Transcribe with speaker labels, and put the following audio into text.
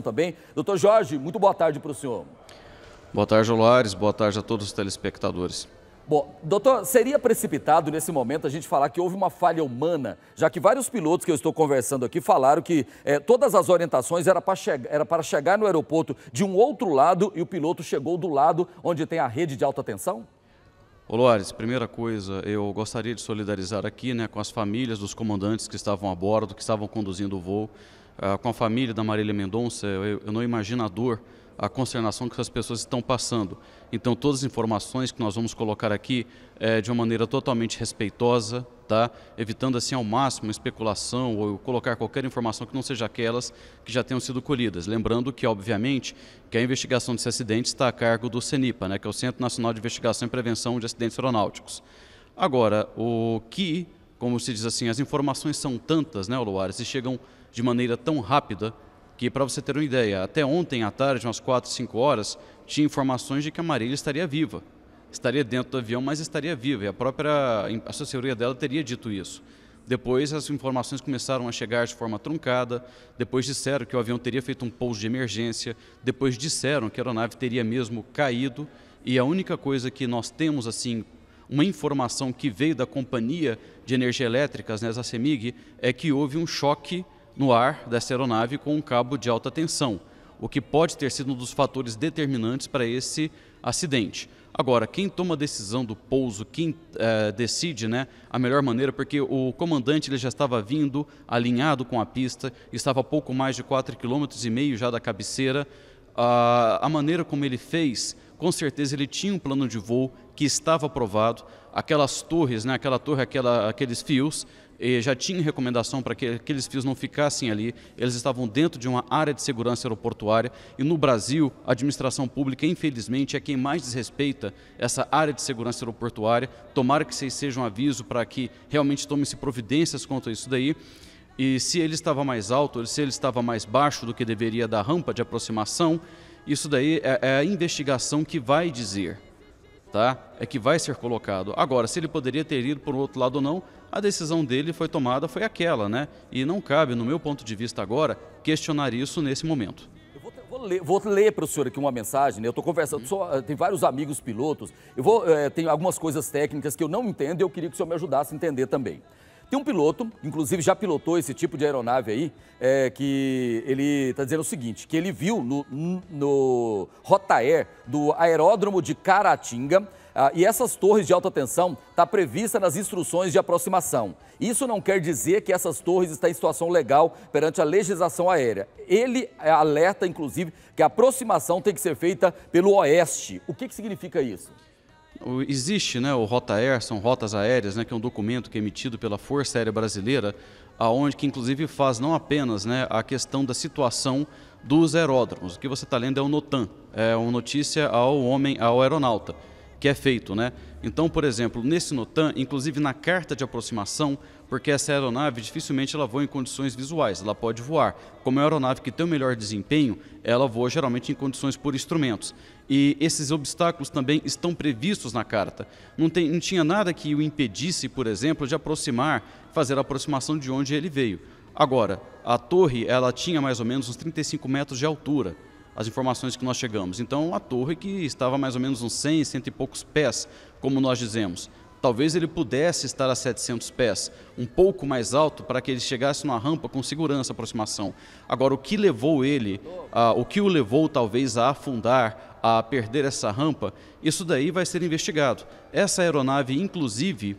Speaker 1: também. Doutor Jorge, muito boa tarde para o senhor.
Speaker 2: Boa tarde, Olares. Boa tarde a todos os telespectadores.
Speaker 1: Bom, doutor, seria precipitado nesse momento a gente falar que houve uma falha humana, já que vários pilotos que eu estou conversando aqui falaram que é, todas as orientações era para, era para chegar no aeroporto de um outro lado e o piloto chegou do lado onde tem a rede de alta tensão?
Speaker 2: Olores, primeira coisa, eu gostaria de solidarizar aqui né, com as famílias dos comandantes que estavam a bordo, que estavam conduzindo o voo. Ah, com a família da Marília Mendonça, eu, eu não imagino a dor, a consternação que essas pessoas estão passando. Então, todas as informações que nós vamos colocar aqui é, de uma maneira totalmente respeitosa, tá? evitando assim ao máximo especulação ou colocar qualquer informação que não seja aquelas que já tenham sido colhidas. Lembrando que, obviamente, que a investigação desse acidente está a cargo do CENIPA, né? que é o Centro Nacional de Investigação e Prevenção de Acidentes Aeronáuticos. Agora, o que como se diz assim, as informações são tantas, né, Oluares, e chegam de maneira tão rápida que, para você ter uma ideia, até ontem à tarde, umas 4, 5 horas, tinha informações de que a Marília estaria viva. Estaria dentro do avião, mas estaria viva. E a própria assessoria dela teria dito isso. Depois as informações começaram a chegar de forma truncada, depois disseram que o avião teria feito um pouso de emergência, depois disseram que a aeronave teria mesmo caído, e a única coisa que nós temos assim uma informação que veio da Companhia de Energia Elétricas, né, CEMIG, é que houve um choque no ar dessa aeronave com um cabo de alta tensão, o que pode ter sido um dos fatores determinantes para esse acidente. Agora, quem toma a decisão do pouso, quem eh, decide né, a melhor maneira, porque o comandante ele já estava vindo alinhado com a pista, estava a pouco mais de 4,5 km já da cabeceira. Ah, a maneira como ele fez com certeza ele tinha um plano de voo que estava aprovado. Aquelas torres, né, aquela torre, aquela, aqueles fios, eh, já tinha recomendação para que aqueles fios não ficassem ali, eles estavam dentro de uma área de segurança aeroportuária e no Brasil a administração pública, infelizmente, é quem mais desrespeita essa área de segurança aeroportuária. Tomara que vocês sejam um aviso para que realmente tomem-se providências quanto a isso daí. E se ele estava mais alto, se ele estava mais baixo do que deveria da rampa de aproximação, isso daí é, é a investigação que vai dizer, tá? É que vai ser colocado. Agora, se ele poderia ter ido por outro lado ou não, a decisão dele foi tomada, foi aquela, né? E não cabe, no meu ponto de vista agora, questionar isso nesse momento.
Speaker 1: Vou ler, vou ler para o senhor aqui uma mensagem. Né? Eu estou conversando, só, eh, tem vários amigos pilotos. Eu vou, é, eh, tem algumas coisas técnicas que eu não entendo e eu queria que o senhor me ajudasse a entender também. Tem um piloto, inclusive já pilotou esse tipo de aeronave aí, é, que ele está dizendo o seguinte, que ele viu no, no Rota do aeródromo de Caratinga, ah, e essas torres de alta tensão está prevista nas instruções de aproximação. Isso não quer dizer que essas torres estão em situação legal perante a legislação aérea. Ele alerta, inclusive, que a aproximação tem que ser feita pelo oeste. O que, que significa isso?
Speaker 2: existe né, o Rota Air, são rotas aéreas, né, que é um documento que é emitido pela Força Aérea Brasileira, aonde que inclusive faz não apenas né, a questão da situação dos aeródromos. O que você está lendo é o NOTAM, é uma notícia ao homem, ao aeronauta que é feito, né? Então, por exemplo, nesse NOTAM, inclusive na carta de aproximação, porque essa aeronave dificilmente ela voa em condições visuais, ela pode voar. Como é a aeronave que tem o melhor desempenho, ela voa geralmente em condições por instrumentos. E esses obstáculos também estão previstos na carta. Não, tem, não tinha nada que o impedisse, por exemplo, de aproximar, fazer a aproximação de onde ele veio. Agora, a torre ela tinha mais ou menos uns 35 metros de altura as informações que nós chegamos. Então, a torre que estava mais ou menos uns 100, cento e poucos pés, como nós dizemos. Talvez ele pudesse estar a 700 pés, um pouco mais alto, para que ele chegasse numa rampa com segurança aproximação. Agora, o que levou ele, a, o que o levou talvez a afundar, a perder essa rampa, isso daí vai ser investigado. Essa aeronave, inclusive,